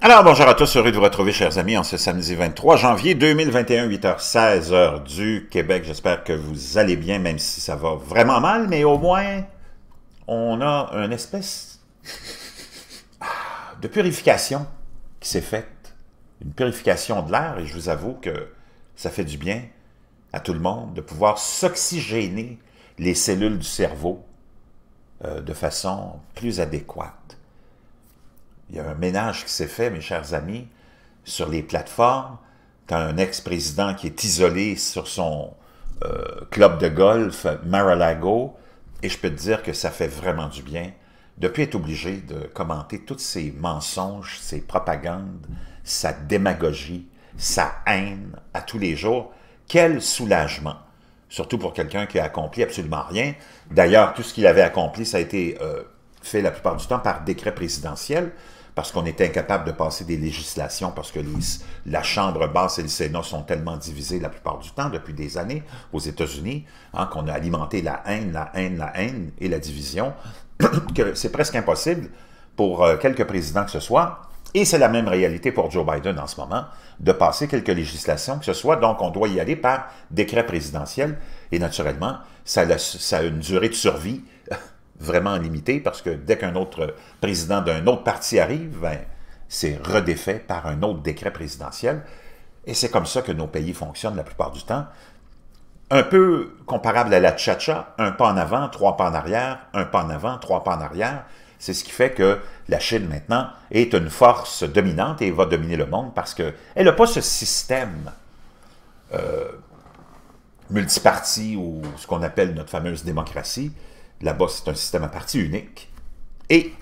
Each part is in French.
Alors, bonjour à tous, heureux de vous retrouver, chers amis, en ce samedi 23 janvier 2021, 8h16 heures du Québec. J'espère que vous allez bien, même si ça va vraiment mal, mais au moins, on a une espèce ah, de purification qui s'est faite, une purification de l'air, et je vous avoue que ça fait du bien à tout le monde de pouvoir s'oxygéner les cellules du cerveau euh, de façon plus adéquate il y a un ménage qui s'est fait, mes chers amis, sur les plateformes, quand un ex-président qui est isolé sur son euh, club de golf Mar-a-Lago, et je peux te dire que ça fait vraiment du bien Depuis, être obligé de commenter tous ces mensonges, ces propagandes, sa démagogie, sa haine à tous les jours. Quel soulagement! Surtout pour quelqu'un qui a accompli absolument rien. D'ailleurs, tout ce qu'il avait accompli, ça a été euh, fait la plupart du temps par décret présidentiel parce qu'on est incapable de passer des législations, parce que la Chambre basse et le Sénat sont tellement divisés la plupart du temps depuis des années aux États-Unis, hein, qu'on a alimenté la haine, la haine, la haine et la division, que c'est presque impossible pour euh, quelques présidents que ce soit, et c'est la même réalité pour Joe Biden en ce moment, de passer quelques législations que ce soit. Donc, on doit y aller par décret présidentiel. Et naturellement, ça ça a une durée de survie vraiment limité parce que dès qu'un autre président d'un autre parti arrive, ben, c'est redéfait par un autre décret présidentiel. Et c'est comme ça que nos pays fonctionnent la plupart du temps. Un peu comparable à la tcha un pas en avant, trois pas en arrière, un pas en avant, trois pas en arrière. C'est ce qui fait que la Chine maintenant est une force dominante et va dominer le monde parce qu'elle n'a pas ce système euh, ou ce qu'on appelle notre fameuse démocratie Là-bas, c'est un système à parti unique. Et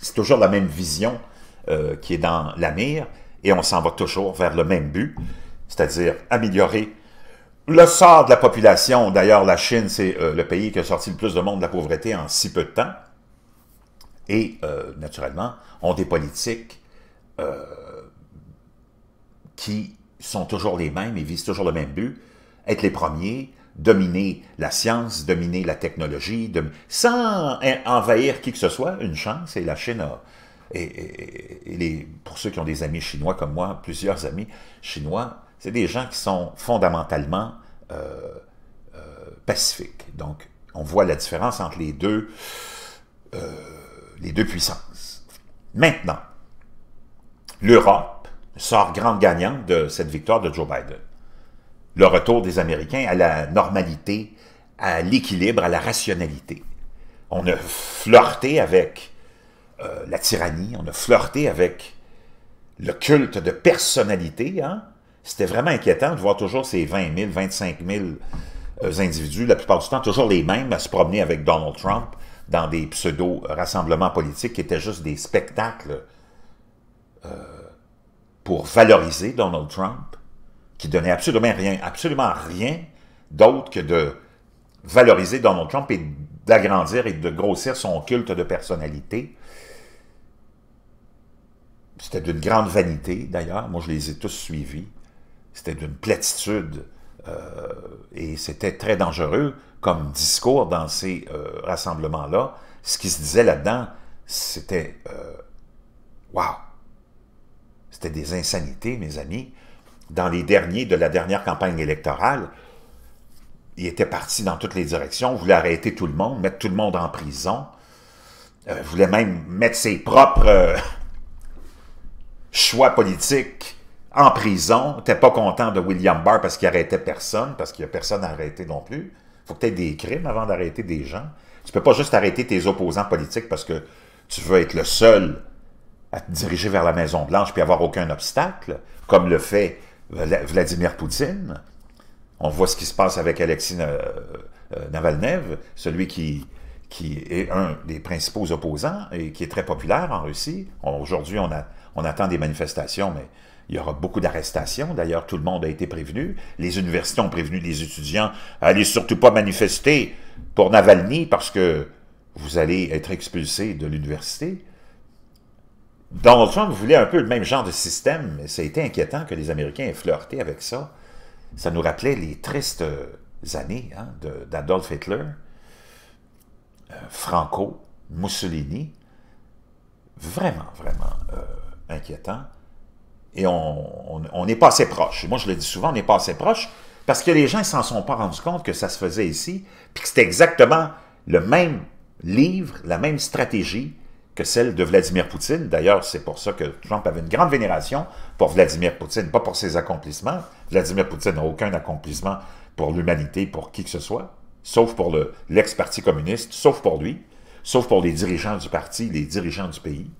c'est toujours la même vision euh, qui est dans la mire, et on s'en va toujours vers le même but, c'est-à-dire améliorer le sort de la population. D'ailleurs, la Chine, c'est euh, le pays qui a sorti le plus de monde de la pauvreté en si peu de temps. Et, euh, naturellement, ont des politiques qui sont toujours les mêmes et visent toujours le même but, être les premiers, dominer la science, dominer la technologie, sans envahir qui que ce soit, une chance, et la Chine Et, pour ceux qui ont des amis chinois comme moi, plusieurs amis chinois, c'est des gens qui sont fondamentalement euh, euh, pacifiques. Donc, on voit la différence entre les deux, euh, les deux puissances. Maintenant, l'Europe sort grande gagnante de cette victoire de Joe Biden le retour des Américains à la normalité, à l'équilibre, à la rationalité. On a flirté avec euh, la tyrannie, on a flirté avec le culte de personnalité. Hein? C'était vraiment inquiétant de voir toujours ces 20 000, 25 000 individus, la plupart du temps toujours les mêmes, à se promener avec Donald Trump dans des pseudo-rassemblements politiques qui étaient juste des spectacles euh, pour valoriser Donald Trump qui donnait absolument rien, absolument rien d'autre que de valoriser Donald Trump et d'agrandir et de grossir son culte de personnalité. C'était d'une grande vanité, d'ailleurs. Moi, je les ai tous suivis. C'était d'une platitude euh, et c'était très dangereux comme discours dans ces euh, rassemblements-là. Ce qui se disait là-dedans, c'était waouh Wow! C'était des insanités, mes amis dans les derniers de la dernière campagne électorale, il était parti dans toutes les directions, voulait arrêter tout le monde, mettre tout le monde en prison, euh, voulait même mettre ses propres euh, choix politiques en prison, n'était pas content de William Barr parce qu'il arrêtait personne, parce qu'il n'y a personne à arrêter non plus. Il faut tu aies des crimes avant d'arrêter des gens. Tu peux pas juste arrêter tes opposants politiques parce que tu veux être le seul à te diriger vers la Maison-Blanche puis avoir aucun obstacle, comme le fait Vladimir Poutine. On voit ce qui se passe avec Alexis euh, Navalnev, celui qui, qui est un des principaux opposants et qui est très populaire en Russie. Aujourd'hui, on, on, attend des manifestations, mais il y aura beaucoup d'arrestations. D'ailleurs, tout le monde a été prévenu. Les universités ont prévenu les étudiants « Allez surtout pas manifester pour Navalny parce que vous allez être expulsés de l'université. » Donald Trump voulait un peu le même genre de système, mais ça a été inquiétant que les Américains aient flirté avec ça. Ça nous rappelait les tristes euh, années hein, d'Adolf Hitler, euh, Franco, Mussolini. Vraiment, vraiment euh, inquiétant. Et on, n'est pas assez proche. Moi, je le dis souvent, on n'est pas assez proche parce que les gens ne s'en sont pas rendus compte que ça se faisait ici, puis que c'était exactement le même livre, la même stratégie, que celle de Vladimir Poutine. D'ailleurs, c'est pour ça que Trump avait une grande vénération pour Vladimir Poutine, pas pour ses accomplissements. Vladimir Poutine n'a aucun accomplissement pour l'humanité, pour qui que ce soit, sauf pour l'ex-parti communiste, sauf pour lui, sauf pour les dirigeants du parti, les dirigeants du pays.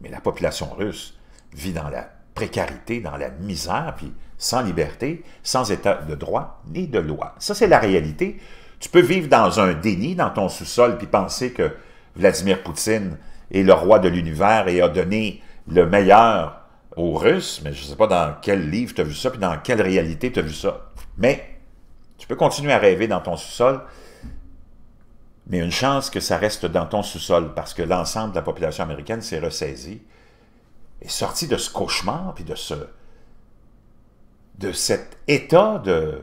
Mais la population russe vit dans la précarité, dans la misère, puis sans liberté, sans état de droit ni de loi. Ça, c'est la réalité. Tu peux vivre dans un déni dans ton sous-sol puis penser que Vladimir Poutine est le roi de l'univers et a donné le meilleur aux Russes, mais je ne sais pas dans quel livre tu as vu ça, puis dans quelle réalité tu as vu ça. Mais tu peux continuer à rêver dans ton sous-sol, mais une chance que ça reste dans ton sous-sol, parce que l'ensemble de la population américaine s'est ressaisie, et sortie de ce cauchemar, puis de ce de cet état de...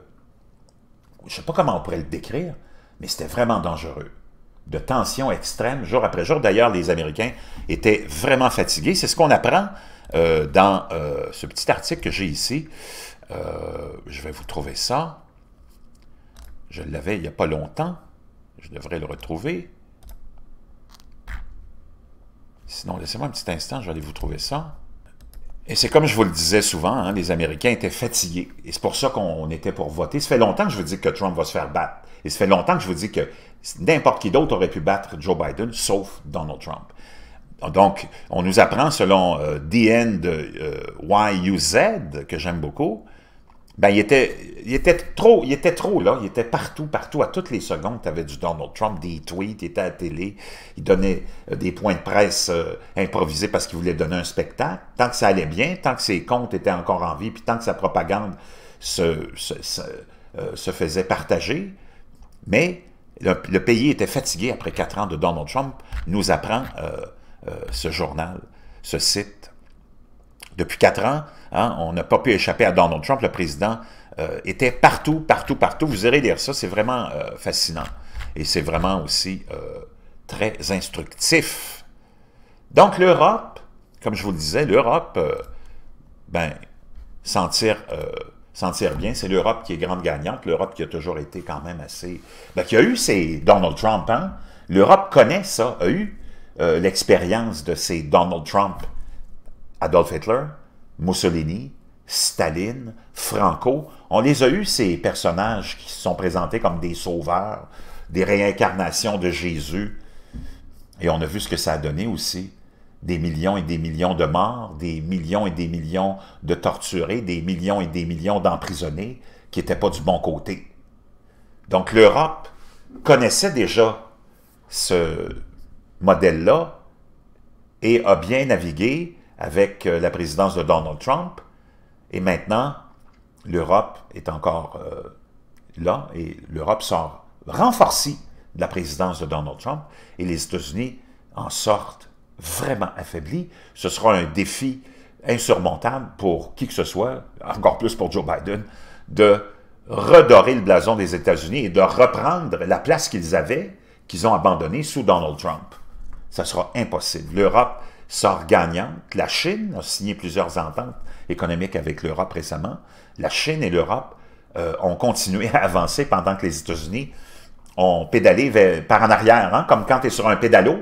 Je ne sais pas comment on pourrait le décrire, mais c'était vraiment dangereux de tension extrême jour après jour. D'ailleurs, les Américains étaient vraiment fatigués. C'est ce qu'on apprend euh, dans euh, ce petit article que j'ai ici. Euh, je vais vous trouver ça. Je l'avais il n'y a pas longtemps. Je devrais le retrouver. Sinon, laissez-moi un petit instant, je vais aller vous trouver ça. Et c'est comme je vous le disais souvent, hein, les Américains étaient fatigués. Et c'est pour ça qu'on était pour voter. Ça fait longtemps que je vous dis que Trump va se faire battre. Et ça fait longtemps que je vous dis que N'importe qui d'autre aurait pu battre Joe Biden, sauf Donald Trump. Donc, on nous apprend, selon DN de YUZ, que j'aime beaucoup, ben, il était, il était trop, il était trop là, il était partout, partout, à toutes les secondes, tu avais du Donald Trump, des tweets, il était à la télé, il donnait euh, des points de presse euh, improvisés parce qu'il voulait donner un spectacle. Tant que ça allait bien, tant que ses comptes étaient encore en vie, puis tant que sa propagande se euh, faisait partager, mais le, pays était fatigué après quatre ans de Donald Trump, nous apprend euh, euh, ce journal, ce site. Depuis quatre ans, hein, on n'a pas pu échapper à Donald Trump. Le président euh, était partout, partout, partout. Vous irez lire ça, c'est vraiment fascinant. Et c'est vraiment aussi très instructif. Donc l'Europe, comme je vous le disais, l'Europe, ben, sentir s'en bien. C'est l'Europe qui est grande gagnante, l'Europe qui a toujours été quand même assez... il ben, qui a eu ces Donald Trump, hein? L'Europe connaît ça, a eu euh, l'expérience de ces Donald Trump, Adolf Hitler, Mussolini, Staline, Franco. On les a eu, ces personnages qui se sont présentés comme des sauveurs, des réincarnations de Jésus. Et on a vu ce que ça a donné aussi des millions et des millions de morts, des millions et des millions de torturés, des millions et des millions d'emprisonnés qui n'étaient pas du bon côté. Donc l'Europe connaissait déjà ce modèle-là et a bien navigué avec euh, la présidence de Donald Trump. Et maintenant, l'Europe est encore euh, là et l'Europe sort renforcée de la présidence de Donald Trump et les États-Unis en sortent vraiment affaibli, ce sera un défi insurmontable pour qui que ce soit, encore plus pour Joe Biden, de redorer le blason des États-Unis et de reprendre la place qu'ils avaient, qu'ils ont abandonnée sous Donald Trump. Ça sera impossible. L'Europe sort gagnante. La Chine a signé plusieurs ententes économiques avec l'Europe récemment. La Chine et l'Europe euh, ont continué à avancer pendant que les États-Unis ont pédalé vers, par en arrière, hein, comme quand tu es sur un pédalo,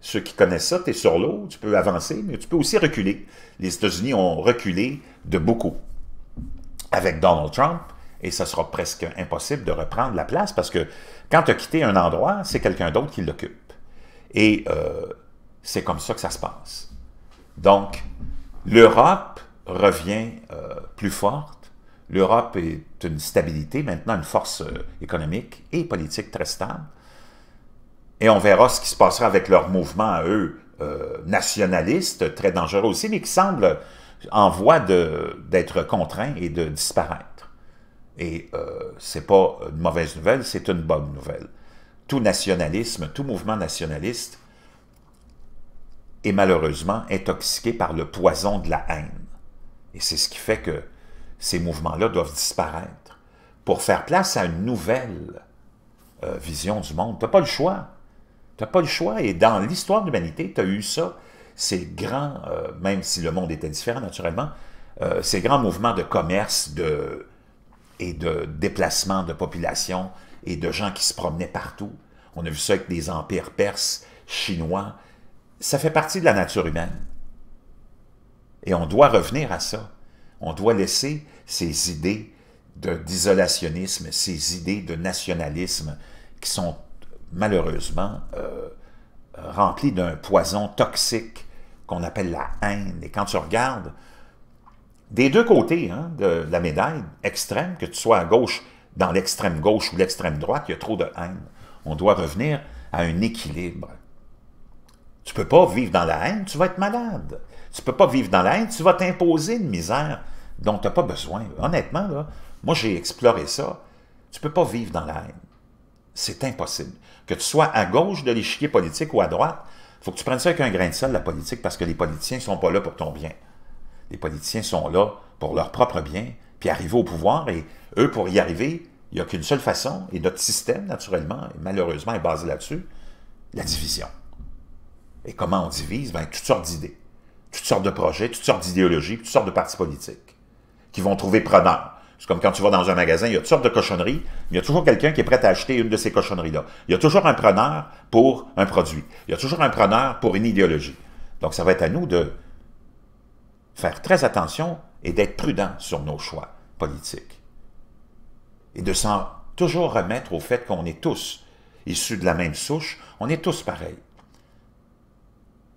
ceux qui connaissent ça, tu es sur l'eau, tu peux avancer, mais tu peux aussi reculer. Les États-Unis ont reculé de beaucoup avec Donald Trump, et ça sera presque impossible de reprendre la place parce que quand tu as quitté un endroit, c'est quelqu'un d'autre qui l'occupe. Et euh, c'est comme ça que ça se passe. Donc, l'Europe revient euh, plus forte. L'Europe est une stabilité, maintenant une force euh, économique et politique très stable. Et on verra ce qui se passera avec leur mouvement eux, euh, nationaliste, très dangereux aussi, mais qui semble en voie d'être contraint et de disparaître. Et euh, ce n'est pas une mauvaise nouvelle, c'est une bonne nouvelle. Tout nationalisme, tout mouvement nationaliste est malheureusement intoxiqué par le poison de la haine. Et c'est ce qui fait que ces mouvements-là doivent disparaître pour faire place à une nouvelle euh, vision du monde. Tu n'as pas le choix. Tu n'as pas le choix. Et dans l'histoire de l'humanité, tu as eu ça. C'est le grand, euh, même si le monde était différent naturellement, c'est euh, ces grands mouvements de commerce de, et de déplacement de population et de gens qui se promenaient partout. On a vu ça avec des empires perses, chinois. Ça fait partie de la nature humaine. Et on doit revenir à ça. On doit laisser ces idées d'isolationnisme, ces idées de nationalisme qui sont malheureusement euh, rempli d'un poison toxique qu'on appelle la haine. Et quand tu regardes des deux côtés hein, de la médaille extrême, que tu sois à gauche, dans l'extrême gauche ou l'extrême droite, il y a trop de haine. On doit revenir à un équilibre. Tu ne peux pas vivre dans la haine, tu vas être malade. Tu ne peux pas vivre dans la haine, tu vas t'imposer une misère dont tu n'as pas besoin. Honnêtement, moi j'ai exploré ça. Tu ne peux pas vivre dans la haine. C'est impossible que tu sois à gauche de l'échiquier politique ou à droite, il faut que tu prennes ça avec un grain de sel, la politique, parce que les politiciens ne sont pas là pour ton bien. Les politiciens sont là pour leur propre bien, puis arriver au pouvoir, et eux, pour y arriver, il n'y a qu'une seule façon, et notre système, naturellement, et malheureusement, est basé là-dessus, la division. Et comment on divise? Ben, toutes sortes d'idées, toutes sortes de projets, toutes sortes d'idéologies, toutes sortes de partis politiques qui vont trouver preneur. C'est comme quand tu vas dans un magasin, il y a toutes sortes de cochonneries. Il y a toujours quelqu'un qui est prêt à acheter une de ces cochonneries-là. Il y a toujours un preneur pour un produit. Il y a toujours un preneur pour une idéologie. Donc, ça va être à nous de faire très attention et d'être prudent sur nos choix politiques. Et de s'en toujours remettre au fait qu'on est tous issus de la même souche, on est tous pareils.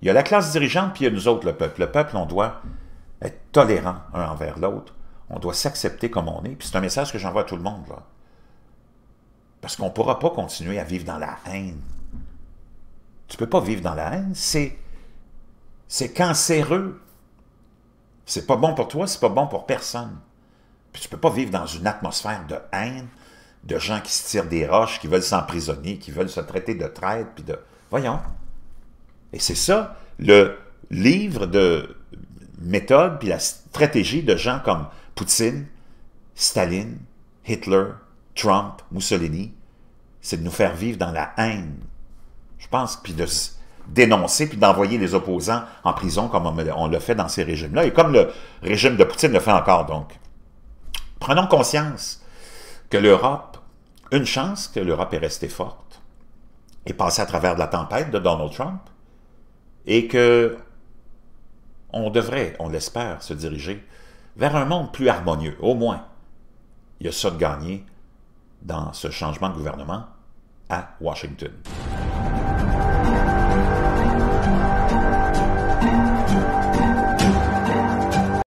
Il y a la classe dirigeante, puis il y a nous autres, le peuple. Le peuple, on doit être tolérant un envers l'autre on doit s'accepter comme on est. Puis c'est un message que j'envoie à tout le monde. Parce qu'on ne pourra pas continuer à vivre dans la haine. Tu ne peux pas vivre dans la haine. C'est c'est cancéreux. C'est pas bon pour toi, c'est pas bon pour personne. Puis tu peux pas vivre dans une atmosphère de haine, de gens qui se tirent des roches, qui veulent s'emprisonner, qui veulent se traiter de traître, puis de... Voyons. Et c'est ça, le livre de méthode, puis la stratégie de gens comme Poutine, Staline, Hitler, Trump, Mussolini, c'est de nous faire vivre dans la haine. Je pense, puis de dénoncer, puis d'envoyer les opposants en prison comme on, le fait dans ces régimes-là, et comme le régime de Poutine le fait encore, donc. Prenons conscience que l'Europe, une chance que l'Europe est restée forte, et passée à travers la tempête de Donald Trump, et que on devrait, on l'espère, se diriger vers un monde plus harmonieux, au moins. Il y a ça de gagné dans ce changement de gouvernement à Washington.